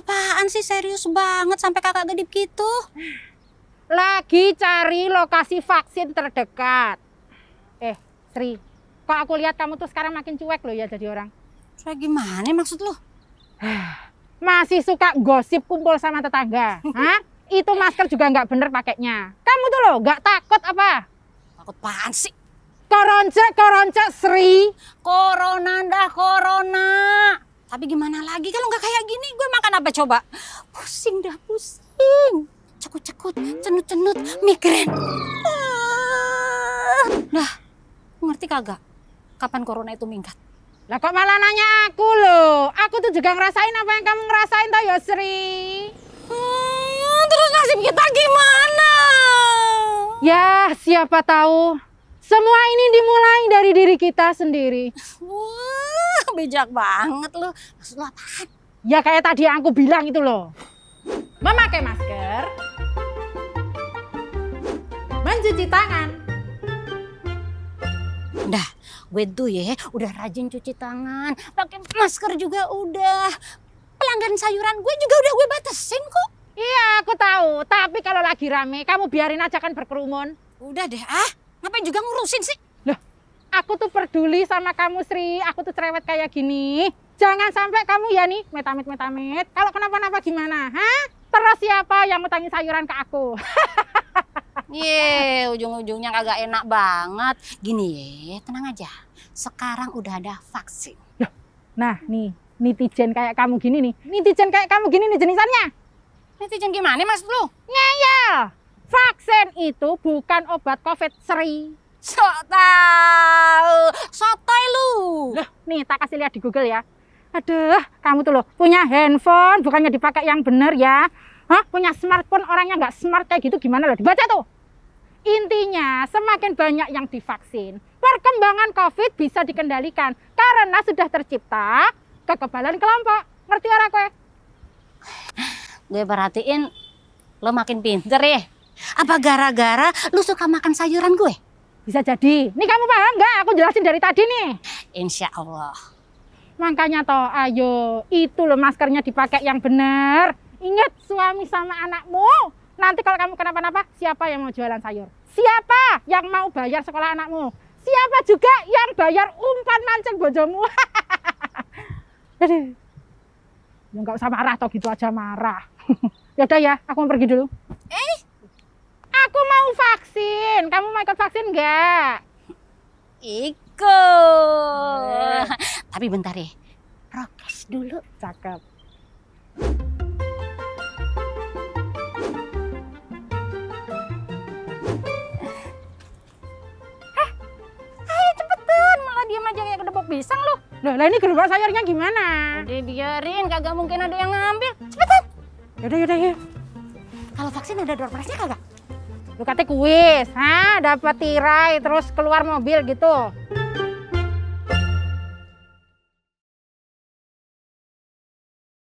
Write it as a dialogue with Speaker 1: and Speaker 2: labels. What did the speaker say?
Speaker 1: apaan sih serius banget sampai kakak gedip gitu? Lagi cari lokasi vaksin terdekat. Eh, Sri, kok aku lihat kamu tuh sekarang makin cuek loh ya jadi orang. Cuek gimana maksud lu? Masih suka gosip kumpul sama tetangga. Hah? Itu masker juga nggak bener pakainya. Kamu tuh loh nggak takut apa? Takut apaan sih? Koronce, koronce, Sri. Corona dah, corona. Tapi gimana lagi kalau nggak kayak gini, gue makan apa coba? Pusing dah, pusing. Cekut-cekut, cenut-cenut, migrain. Nah, dah, ngerti kagak? Kapan corona itu meningkat? Lah kok malah nanya aku loh? Aku tuh juga ngerasain apa yang kamu ngerasain tau sri. Hmm, terus nasib kita gimana? Ya, siapa tahu semua ini dimulai dari diri kita sendiri. Wah, bijak banget loh. Maksud lo apaan? Ya kayak tadi yang aku bilang itu loh. Memakai masker. Mencuci tangan. Udah, gue tuh ya udah rajin cuci tangan. Pakai masker juga udah. Pelanggan sayuran gue juga udah gue batasin kok. Iya, aku tahu. Tapi kalau lagi rame, kamu biarin aja kan berkerumun. Udah deh, ah ngapain juga ngurusin sih? Lah, aku tuh peduli sama kamu Sri, aku tuh cerewet kayak gini. Jangan sampai kamu ya nih metamit-metamit. Kalau kenapa-napa gimana? Hah? Terus siapa yang ngutangin sayuran ke aku? Iya, ujung-ujungnya kagak enak banget. Gini ya, tenang aja. Sekarang udah ada vaksin. Nah, nih, netizen kayak kamu gini nih. Netizen kayak kamu gini nih jenisannya. Netizen gimana maksud lu? Ngeyel vaksin itu bukan obat COVID seri. Sok tahu, sotoy lu. Loh, nih tak kasih lihat di Google ya. Aduh, kamu tuh loh punya handphone bukannya dipakai yang bener ya. Hah, punya smartphone orangnya nggak smart kayak gitu gimana loh? Dibaca tuh. Intinya, semakin banyak yang divaksin, perkembangan COVID bisa dikendalikan karena sudah tercipta kekebalan kelompok. Ngerti orang kue? Gue perhatiin lo makin pinter ya. Apa gara-gara lu suka makan sayuran gue? Bisa jadi. Nih kamu paham nggak? Aku jelasin dari tadi nih. Insya Allah. Makanya toh, ayo itu loh maskernya dipakai yang benar. Ingat suami sama anakmu. Nanti kalau kamu kenapa-napa, siapa yang mau jualan sayur? Siapa yang mau bayar sekolah anakmu? Siapa juga yang bayar umpan mancing bojomu? Aduh. Ya nggak usah marah toh gitu aja marah. Yaudah ya, aku mau pergi dulu mau vaksin. Kamu mau ikut vaksin nggak? Ikut. Tapi bentar ya. Prokes dulu. Cakep. Eh, ayo cepetan. Malah pisang loh. Loh, lah ini gerobak sayurnya gimana? Udah biarin, kagak mungkin ada yang ngambil. Cepetan. Yaudah, yaudah, yaudah. Kalau vaksin ada door prize-nya kagak? Lu katanya kuis, ha, dapat tirai terus keluar mobil gitu.